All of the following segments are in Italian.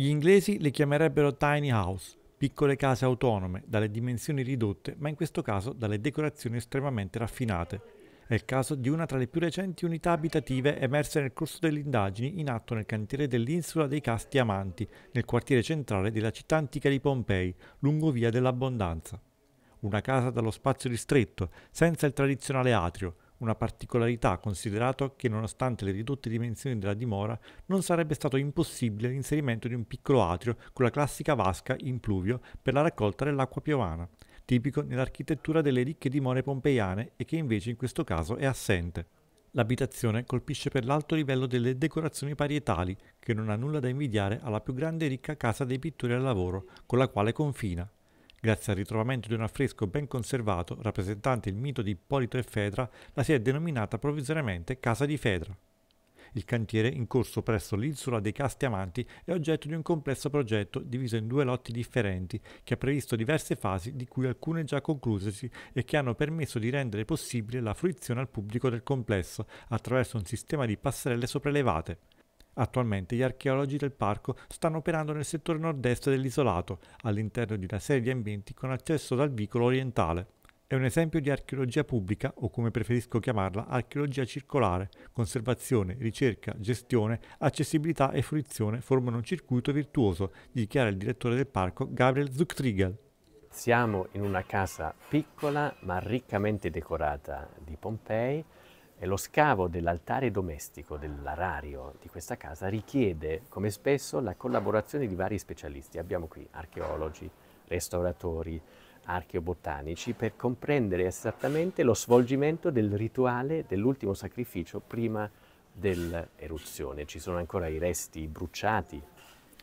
Gli inglesi le chiamerebbero tiny house, piccole case autonome, dalle dimensioni ridotte, ma in questo caso dalle decorazioni estremamente raffinate. È il caso di una tra le più recenti unità abitative emerse nel corso delle indagini in atto nel cantiere dell'Insula dei Casti Amanti, nel quartiere centrale della città antica di Pompei, lungo via dell'Abbondanza. Una casa dallo spazio ristretto, senza il tradizionale atrio, una particolarità considerato che nonostante le ridotte dimensioni della dimora non sarebbe stato impossibile l'inserimento di un piccolo atrio con la classica vasca in pluvio per la raccolta dell'acqua piovana, tipico nell'architettura delle ricche dimore pompeiane e che invece in questo caso è assente. L'abitazione colpisce per l'alto livello delle decorazioni parietali, che non ha nulla da invidiare alla più grande e ricca casa dei pittori al lavoro, con la quale confina, Grazie al ritrovamento di un affresco ben conservato rappresentante il mito di Ippolito e Fedra, la si è denominata provvisoriamente Casa di Fedra. Il cantiere, in corso presso l'isola dei Casti Amanti, è oggetto di un complesso progetto diviso in due lotti differenti, che ha previsto diverse fasi, di cui alcune già conclusesi e che hanno permesso di rendere possibile la fruizione al pubblico del complesso, attraverso un sistema di passerelle sopraelevate. Attualmente gli archeologi del parco stanno operando nel settore nord-est dell'isolato, all'interno di una serie di ambienti con accesso dal vicolo orientale. È un esempio di archeologia pubblica, o come preferisco chiamarla, archeologia circolare. Conservazione, ricerca, gestione, accessibilità e fruizione formano un circuito virtuoso, dichiara il direttore del parco Gabriel Zucktriegel. Siamo in una casa piccola ma riccamente decorata di Pompei, e lo scavo dell'altare domestico, dell'arario di questa casa, richiede, come spesso, la collaborazione di vari specialisti. Abbiamo qui archeologi, restauratori, archeobotanici, per comprendere esattamente lo svolgimento del rituale dell'ultimo sacrificio prima dell'eruzione. Ci sono ancora i resti bruciati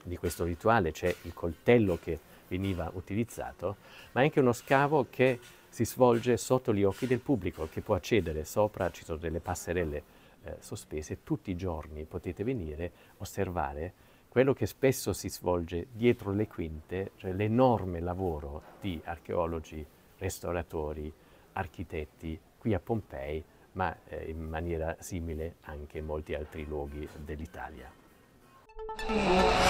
di questo rituale, c'è il coltello che veniva utilizzato, ma anche uno scavo che si svolge sotto gli occhi del pubblico che può accedere sopra, ci sono delle passerelle eh, sospese, tutti i giorni potete venire, osservare quello che spesso si svolge dietro le quinte, cioè l'enorme lavoro di archeologi, restauratori, architetti qui a Pompei, ma eh, in maniera simile anche in molti altri luoghi dell'Italia.